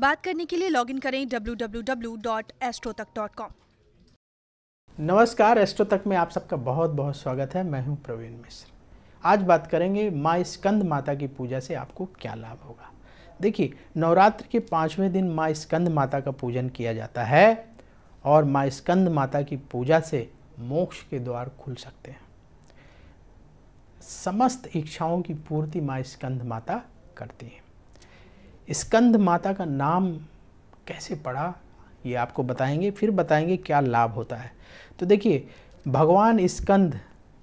बात करने के लिए लॉगिन करें www.astrotech.com नमस्कार एस्ट्रो तक में आप सबका बहुत बहुत स्वागत है मैं हूं प्रवीण मिश्र आज बात करेंगे माँ स्कंद माता की पूजा से आपको क्या लाभ होगा देखिए नवरात्र के पाँचवें दिन माँ स्कंद माता का पूजन किया जाता है और माँ स्कंद माता की पूजा से मोक्ष के द्वार खुल सकते हैं समस्त इच्छाओं की पूर्ति माँ स्कंद माता करती हैं स्कंद माता का नाम कैसे पड़ा ये आपको बताएंगे फिर बताएंगे क्या लाभ होता है तो देखिए भगवान स्कंद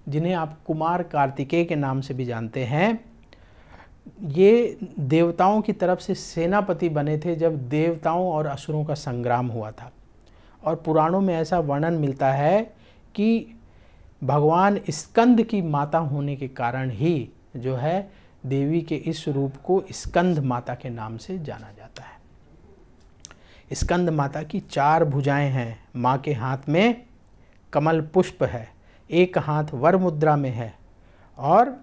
जिन्हें आप कुमार कार्तिकेय के नाम से भी जानते हैं ये देवताओं की तरफ से सेनापति बने थे जब देवताओं और असुरों का संग्राम हुआ था और पुराणों में ऐसा वर्णन मिलता है कि भगवान स्कंद की माता होने के कारण ही जो है देवी के इस रूप को स्कंद माता के नाम से जाना जाता है स्कंद माता की चार भुजाएं हैं माँ के हाथ में कमल पुष्प है एक हाथ वर मुद्रा में है और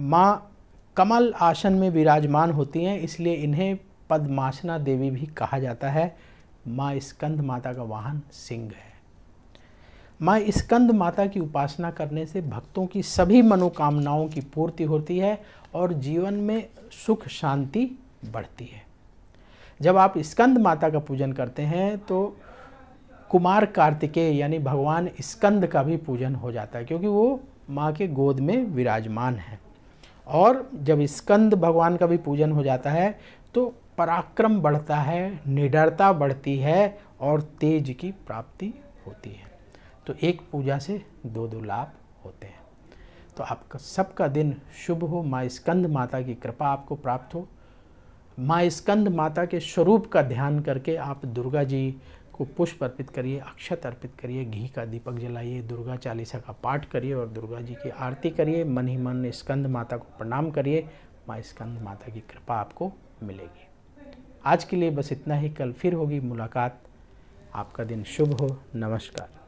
माँ कमल आसन में विराजमान होती हैं इसलिए इन्हें पद्मासना देवी भी कहा जाता है माँ स्कंद माता का वाहन सिंह है माँ स्कंद माता की उपासना करने से भक्तों की सभी मनोकामनाओं की पूर्ति होती है और जीवन में सुख शांति बढ़ती है जब आप स्कंद माता का पूजन करते हैं तो कुमार कार्तिकेय यानी भगवान स्कंद का भी पूजन हो जाता है क्योंकि वो माँ के गोद में विराजमान है और जब स्कंद भगवान का भी पूजन हो जाता है तो पराक्रम बढ़ता है निडरता बढ़ती है और तेज की प्राप्ति होती है तो एक पूजा से दो दो लाभ होते हैं तो आपका सबका दिन शुभ हो माँ स्कंद माता की कृपा आपको प्राप्त हो माँ स्कंद माता के स्वरूप का ध्यान करके आप दुर्गा जी को पुष्प अर्पित करिए अक्षत अर्पित करिए घी का दीपक जलाइए दुर्गा चालीसा का पाठ करिए और दुर्गा जी की आरती करिए मन ही मन स्कंद माता को प्रणाम करिए माँ स्कंद माता की कृपा आपको मिलेगी आज के लिए बस इतना ही कल फिर होगी मुलाकात आपका दिन शुभ हो नमस्कार